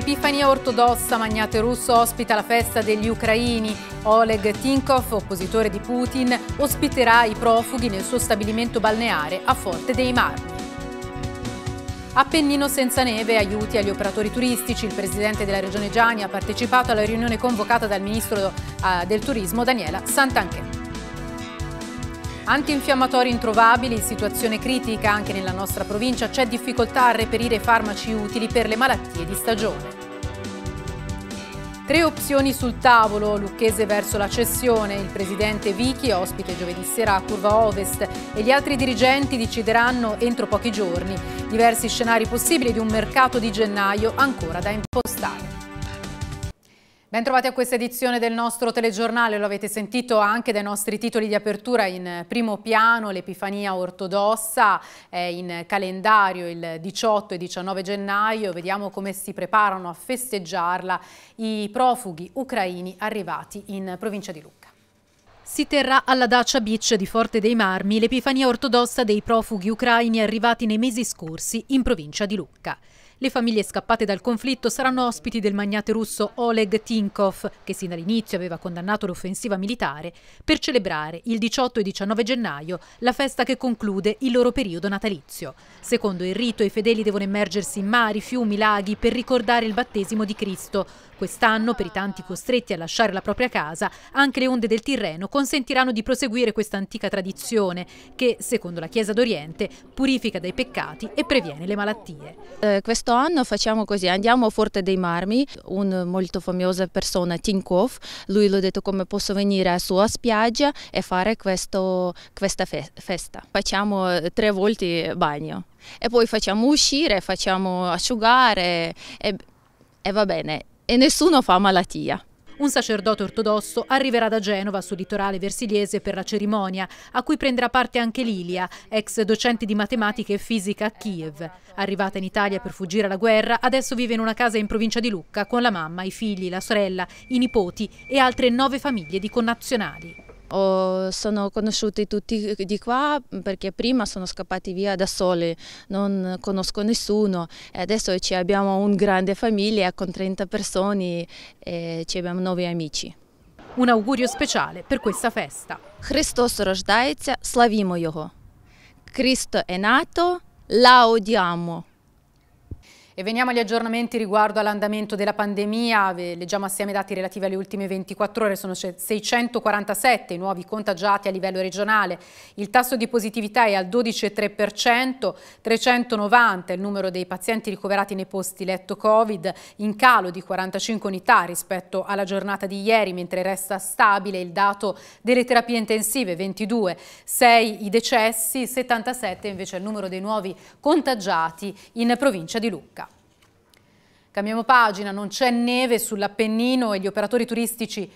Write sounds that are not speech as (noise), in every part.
Epifania ortodossa magnate russo ospita la festa degli ucraini. Oleg Tinkov, oppositore di Putin, ospiterà i profughi nel suo stabilimento balneare a Forte dei Marmi. Appennino senza neve, aiuti agli operatori turistici. Il presidente della regione Gianni ha partecipato alla riunione convocata dal ministro eh, del turismo Daniela Santanchetti. Antinfiammatori introvabili, situazione critica anche nella nostra provincia, c'è difficoltà a reperire farmaci utili per le malattie di stagione. Tre opzioni sul tavolo, Lucchese verso la cessione, il presidente Vichi, ospite giovedì sera a Curva Ovest e gli altri dirigenti decideranno entro pochi giorni diversi scenari possibili di un mercato di gennaio ancora da impostare. Bentrovati a questa edizione del nostro telegiornale, lo avete sentito anche dai nostri titoli di apertura in primo piano, l'Epifania ortodossa è in calendario il 18 e 19 gennaio, vediamo come si preparano a festeggiarla i profughi ucraini arrivati in provincia di Lucca. Si terrà alla Dacia Beach di Forte dei Marmi l'Epifania ortodossa dei profughi ucraini arrivati nei mesi scorsi in provincia di Lucca. Le famiglie scappate dal conflitto saranno ospiti del magnate russo Oleg Tinkov, che sin dall'inizio aveva condannato l'offensiva militare, per celebrare il 18 e 19 gennaio la festa che conclude il loro periodo natalizio. Secondo il rito i fedeli devono immergersi in mari, fiumi, laghi per ricordare il battesimo di Cristo, Quest'anno, per i tanti costretti a lasciare la propria casa, anche le onde del Tirreno consentiranno di proseguire questa antica tradizione che, secondo la Chiesa d'Oriente, purifica dai peccati e previene le malattie. Eh, Quest'anno facciamo così, andiamo a Forte dei Marmi, un molto famosa persona, Tinkov, lui l'ha detto come posso venire a sua spiaggia e fare questo, questa festa. Facciamo eh, tre volte bagno e poi facciamo uscire, facciamo asciugare e, e va bene e nessuno fa malattia. Un sacerdote ortodosso arriverà da Genova sul litorale versiliese per la cerimonia, a cui prenderà parte anche Lilia, ex docente di matematica e fisica a Kiev. Arrivata in Italia per fuggire alla guerra, adesso vive in una casa in provincia di Lucca con la mamma, i figli, la sorella, i nipoti e altre nove famiglie di connazionali. Ho, sono conosciuti tutti di qua perché prima sono scappati via da soli, non conosco nessuno e adesso ci abbiamo una grande famiglia con 30 persone e ci abbiamo nuovi amici. Un augurio speciale per questa festa. Христос рождається, славімо Його. Cristo è nato, la odiamo. E veniamo agli aggiornamenti riguardo all'andamento della pandemia. Leggiamo assieme i dati relativi alle ultime 24 ore. Sono 647 i nuovi contagiati a livello regionale. Il tasso di positività è al 12,3%, 390 è il numero dei pazienti ricoverati nei posti letto Covid, in calo di 45 unità rispetto alla giornata di ieri, mentre resta stabile il dato delle terapie intensive, 22, 6 i decessi, 77 invece il numero dei nuovi contagiati in provincia di Lucca. Cambiamo pagina, non c'è neve sull'Appennino e gli operatori turistici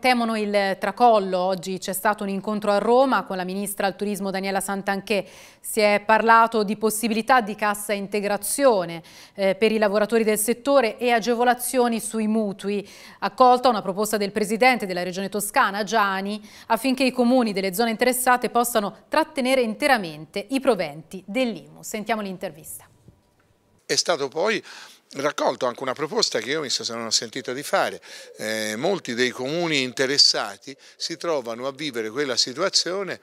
temono il tracollo. Oggi c'è stato un incontro a Roma con la ministra al turismo Daniela Santanchè. Si è parlato di possibilità di cassa integrazione eh, per i lavoratori del settore e agevolazioni sui mutui. Accolta una proposta del presidente della regione toscana Gianni affinché i comuni delle zone interessate possano trattenere interamente i proventi dell'IMU. Sentiamo l'intervista. È stato poi raccolto anche una proposta che io mi sono sentito di fare. Eh, molti dei comuni interessati si trovano a vivere quella situazione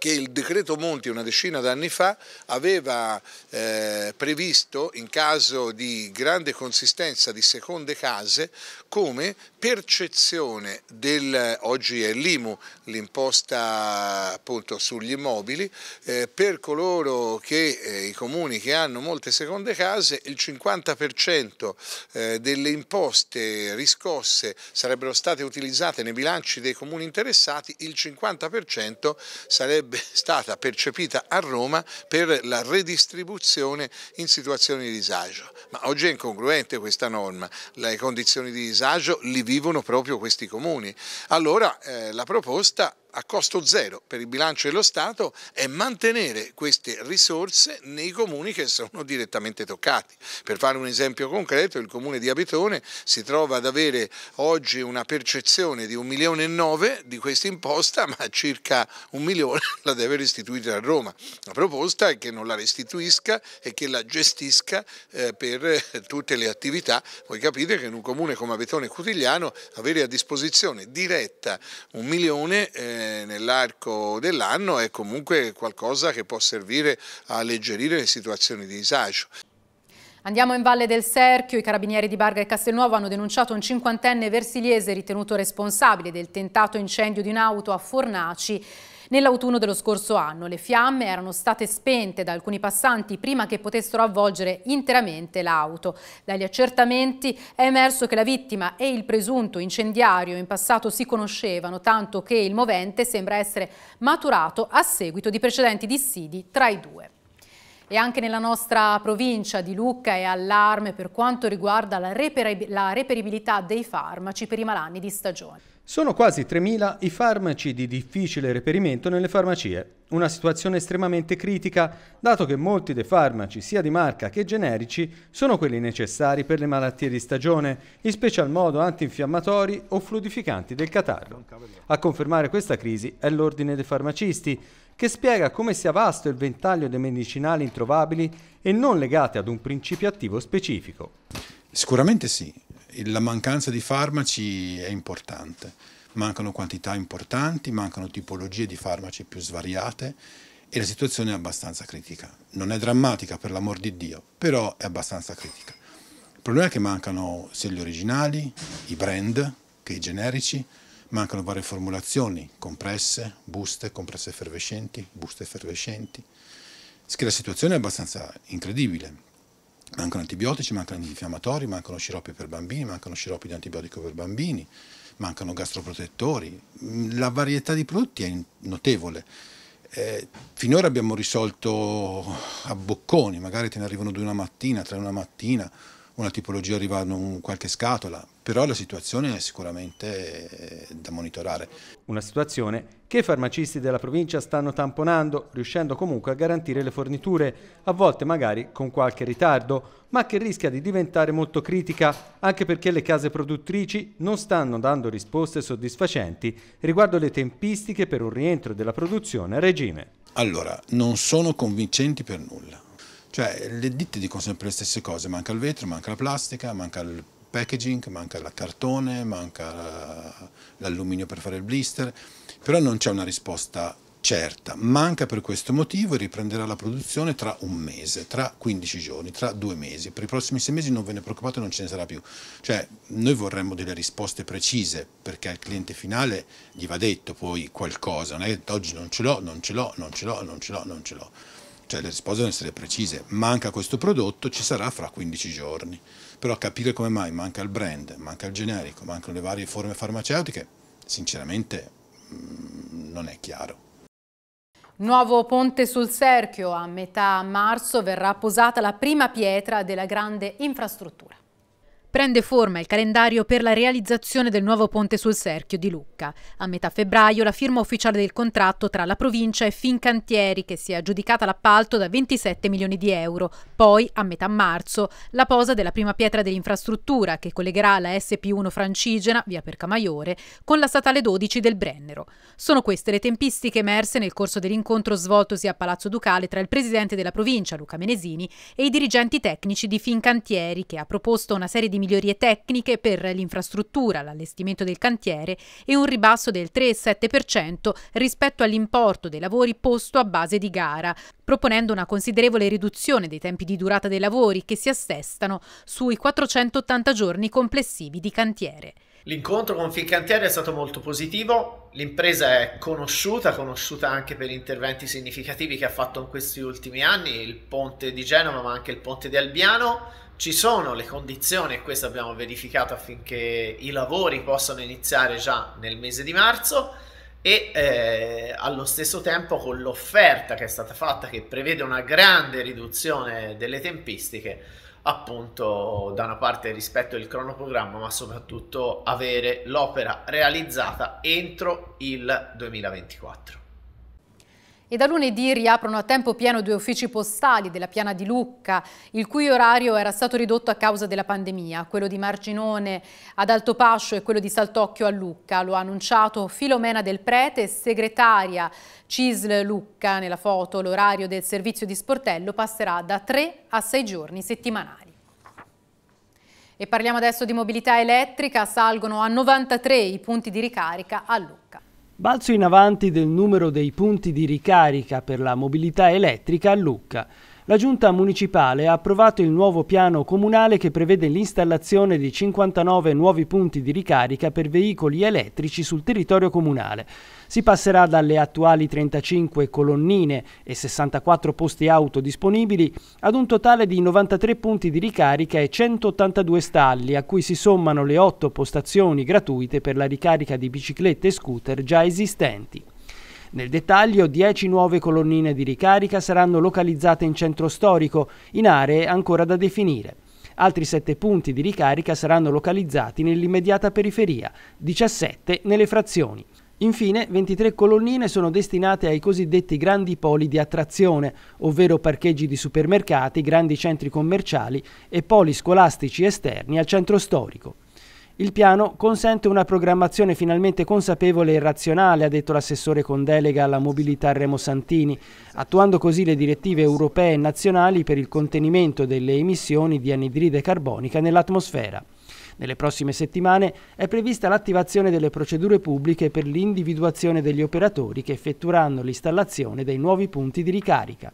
che il decreto Monti una decina d'anni fa aveva eh, previsto in caso di grande consistenza di seconde case come percezione del, oggi è l'IMU, l'imposta appunto sugli immobili, eh, per coloro che eh, i comuni che hanno molte seconde case il 50% eh, delle imposte riscosse sarebbero state utilizzate nei bilanci dei comuni interessati, il 50% sarebbe sarebbe (laughs) stata percepita a Roma per la redistribuzione in situazioni di disagio. Ma oggi è incongruente questa norma, le condizioni di disagio li vivono proprio questi comuni. Allora eh, la proposta a costo zero per il bilancio dello Stato è mantenere queste risorse nei comuni che sono direttamente toccati. Per fare un esempio concreto, il comune di Abitone si trova ad avere oggi una percezione di un milione e nove di questa imposta, ma circa un milione (laughs) la deve restituire a Roma. La proposta è che non la restituisca e che la gestisca eh, per eh, tutte le attività. Voi capite che in un comune come Abitone Cutigliano avere a disposizione diretta un milione eh, nell'arco dell'anno è comunque qualcosa che può servire a alleggerire le situazioni di disagio. Andiamo in Valle del Serchio, i carabinieri di Barga e Castelnuovo hanno denunciato un cinquantenne versiliese ritenuto responsabile del tentato incendio di un'auto a Fornaci nell'autunno dello scorso anno. Le fiamme erano state spente da alcuni passanti prima che potessero avvolgere interamente l'auto. Dagli accertamenti è emerso che la vittima e il presunto incendiario in passato si conoscevano, tanto che il movente sembra essere maturato a seguito di precedenti dissidi tra i due. E anche nella nostra provincia di Lucca è allarme per quanto riguarda la, reper la reperibilità dei farmaci per i malanni di stagione. Sono quasi 3.000 i farmaci di difficile reperimento nelle farmacie, una situazione estremamente critica dato che molti dei farmaci, sia di marca che generici, sono quelli necessari per le malattie di stagione, in special modo antinfiammatori o fluidificanti del catarro. A confermare questa crisi è l'Ordine dei farmacisti, che spiega come sia vasto il ventaglio dei medicinali introvabili e non legati ad un principio attivo specifico. Sicuramente sì, la mancanza di farmaci è importante, mancano quantità importanti, mancano tipologie di farmaci più svariate e la situazione è abbastanza critica. Non è drammatica per l'amor di Dio, però è abbastanza critica. Il problema è che mancano sia gli originali, i brand che i generici, Mancano varie formulazioni, compresse, buste, compresse effervescenti, buste effervescenti. Che la situazione è abbastanza incredibile. Mancano antibiotici, mancano antinfiammatori, mancano sciroppi per bambini, mancano sciroppi di antibiotico per bambini, mancano gastroprotettori. La varietà di prodotti è notevole. Eh, finora abbiamo risolto a bocconi, magari te ne arrivano due una mattina, tre una mattina, una tipologia arriva in qualche scatola, però la situazione è sicuramente eh, da monitorare. Una situazione che i farmacisti della provincia stanno tamponando, riuscendo comunque a garantire le forniture, a volte magari con qualche ritardo, ma che rischia di diventare molto critica, anche perché le case produttrici non stanno dando risposte soddisfacenti riguardo le tempistiche per un rientro della produzione a regime. Allora, non sono convincenti per nulla cioè le ditte dicono sempre le stesse cose, manca il vetro, manca la plastica, manca il packaging, manca il cartone, manca l'alluminio per fare il blister, però non c'è una risposta certa. Manca per questo motivo e riprenderà la produzione tra un mese, tra 15 giorni, tra due mesi. Per i prossimi sei mesi non ve ne preoccupate, non ce ne sarà più. Cioè, noi vorremmo delle risposte precise, perché al cliente finale gli va detto poi qualcosa, non è che oggi non ce l'ho, non ce l'ho, non ce l'ho, non ce l'ho, non ce l'ho cioè le risposte devono essere precise, manca questo prodotto, ci sarà fra 15 giorni, però capire come mai manca il brand, manca il generico, mancano le varie forme farmaceutiche, sinceramente mm, non è chiaro. Nuovo ponte sul Serchio, a metà marzo verrà posata la prima pietra della grande infrastruttura. Prende forma il calendario per la realizzazione del nuovo ponte sul Serchio di Lucca. A metà febbraio la firma ufficiale del contratto tra la provincia e Fincantieri che si è aggiudicata l'appalto da 27 milioni di euro. Poi, a metà marzo, la posa della prima pietra dell'infrastruttura che collegherà la SP1 Francigena, via Percamaiore, con la statale 12 del Brennero. Sono queste le tempistiche emerse nel corso dell'incontro svoltosi a Palazzo Ducale tra il presidente della provincia, Luca Menesini, e i dirigenti tecnici di Fincantieri che ha proposto una serie di migliorie tecniche per l'infrastruttura, l'allestimento del cantiere e un ribasso del 3,7% rispetto all'importo dei lavori posto a base di gara, proponendo una considerevole riduzione dei tempi di durata dei lavori che si assestano sui 480 giorni complessivi di cantiere. L'incontro con Fincantieri è stato molto positivo, l'impresa è conosciuta, conosciuta anche per interventi significativi che ha fatto in questi ultimi anni, il ponte di Genova ma anche il ponte di Albiano, ci sono le condizioni, e questo abbiamo verificato affinché i lavori possano iniziare già nel mese di marzo e eh, allo stesso tempo con l'offerta che è stata fatta che prevede una grande riduzione delle tempistiche appunto da una parte rispetto al cronoprogramma ma soprattutto avere l'opera realizzata entro il 2024. E da lunedì riaprono a tempo pieno due uffici postali della Piana di Lucca, il cui orario era stato ridotto a causa della pandemia, quello di Marginone ad Altopascio e quello di Saltocchio a Lucca. Lo ha annunciato Filomena del Prete, segretaria CISL Lucca. Nella foto l'orario del servizio di sportello passerà da 3 a 6 giorni settimanali. E parliamo adesso di mobilità elettrica, salgono a 93 i punti di ricarica a Lucca. Balzo in avanti del numero dei punti di ricarica per la mobilità elettrica a Lucca. La giunta municipale ha approvato il nuovo piano comunale che prevede l'installazione di 59 nuovi punti di ricarica per veicoli elettrici sul territorio comunale. Si passerà dalle attuali 35 colonnine e 64 posti auto disponibili ad un totale di 93 punti di ricarica e 182 stalli, a cui si sommano le 8 postazioni gratuite per la ricarica di biciclette e scooter già esistenti. Nel dettaglio, 10 nuove colonnine di ricarica saranno localizzate in centro storico, in aree ancora da definire. Altri 7 punti di ricarica saranno localizzati nell'immediata periferia, 17 nelle frazioni. Infine, 23 colonnine sono destinate ai cosiddetti grandi poli di attrazione, ovvero parcheggi di supermercati, grandi centri commerciali e poli scolastici esterni al centro storico. Il piano consente una programmazione finalmente consapevole e razionale, ha detto l'assessore con delega alla mobilità Remo Santini, attuando così le direttive europee e nazionali per il contenimento delle emissioni di anidride carbonica nell'atmosfera. Nelle prossime settimane è prevista l'attivazione delle procedure pubbliche per l'individuazione degli operatori che effettueranno l'installazione dei nuovi punti di ricarica.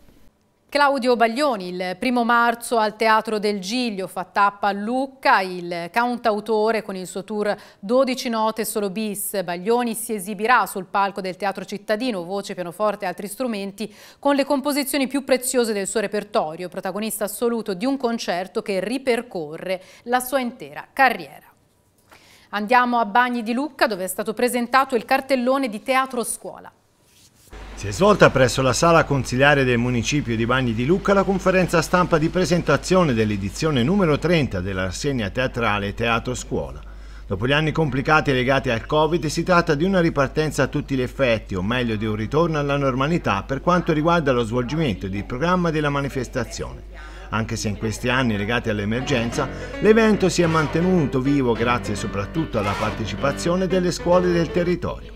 Claudio Baglioni, il primo marzo al Teatro del Giglio fa tappa a Lucca, il cantautore con il suo tour 12 note solo bis. Baglioni si esibirà sul palco del Teatro Cittadino, voce, pianoforte e altri strumenti, con le composizioni più preziose del suo repertorio, protagonista assoluto di un concerto che ripercorre la sua intera carriera. Andiamo a Bagni di Lucca dove è stato presentato il cartellone di Teatro Scuola. Si è svolta presso la sala consiliare del municipio di Bagni di Lucca la conferenza stampa di presentazione dell'edizione numero 30 dell'assegna teatrale Teatro Scuola. Dopo gli anni complicati legati al Covid si tratta di una ripartenza a tutti gli effetti, o meglio di un ritorno alla normalità per quanto riguarda lo svolgimento del programma della manifestazione. Anche se in questi anni legati all'emergenza, l'evento si è mantenuto vivo grazie soprattutto alla partecipazione delle scuole del territorio.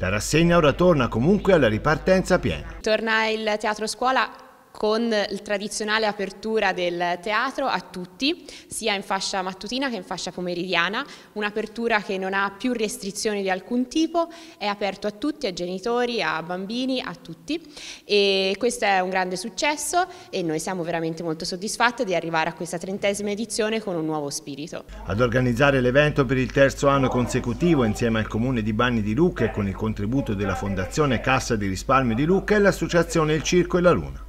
La rassegna ora torna comunque alla ripartenza piena. Torna il teatro scuola con la tradizionale apertura del teatro a tutti, sia in fascia mattutina che in fascia pomeridiana, un'apertura che non ha più restrizioni di alcun tipo, è aperto a tutti, a genitori, a bambini, a tutti e questo è un grande successo e noi siamo veramente molto soddisfatti di arrivare a questa trentesima edizione con un nuovo spirito. Ad organizzare l'evento per il terzo anno consecutivo insieme al Comune di Bagni di Lucca e con il contributo della Fondazione Cassa di Risparmio di Lucca è l'Associazione Il Circo e la Luna.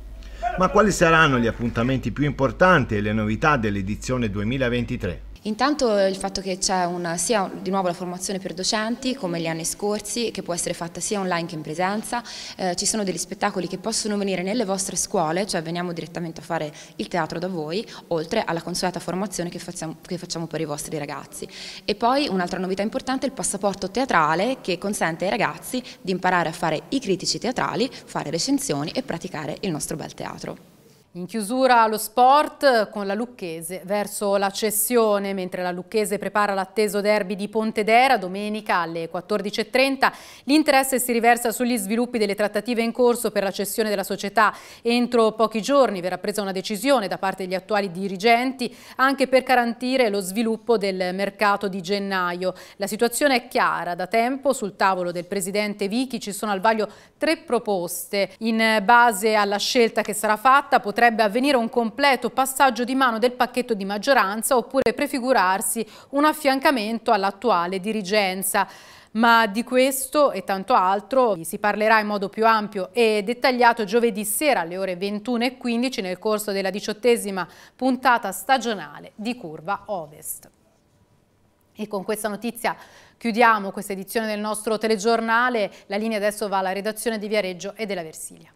Ma quali saranno gli appuntamenti più importanti e le novità dell'edizione 2023? Intanto il fatto che c'è sia di nuovo la formazione per docenti come gli anni scorsi che può essere fatta sia online che in presenza, eh, ci sono degli spettacoli che possono venire nelle vostre scuole, cioè veniamo direttamente a fare il teatro da voi, oltre alla consueta formazione che facciamo, che facciamo per i vostri ragazzi. E poi un'altra novità importante è il passaporto teatrale che consente ai ragazzi di imparare a fare i critici teatrali, fare recensioni e praticare il nostro bel teatro. In chiusura lo sport con la Lucchese verso la cessione, mentre la Lucchese prepara l'atteso derby di Pontedera domenica alle 14.30. L'interesse si riversa sugli sviluppi delle trattative in corso per la cessione della società. Entro pochi giorni verrà presa una decisione da parte degli attuali dirigenti anche per garantire lo sviluppo del mercato di gennaio. La situazione è chiara da tempo, sul tavolo del presidente Vichi ci sono al vaglio tre proposte. In base alla scelta che sarà fatta potrà potrebbe avvenire un completo passaggio di mano del pacchetto di maggioranza oppure prefigurarsi un affiancamento all'attuale dirigenza. Ma di questo e tanto altro si parlerà in modo più ampio e dettagliato giovedì sera alle ore 21.15 nel corso della diciottesima puntata stagionale di Curva Ovest. E con questa notizia chiudiamo questa edizione del nostro telegiornale. La linea adesso va alla redazione di Viareggio e della Versilia.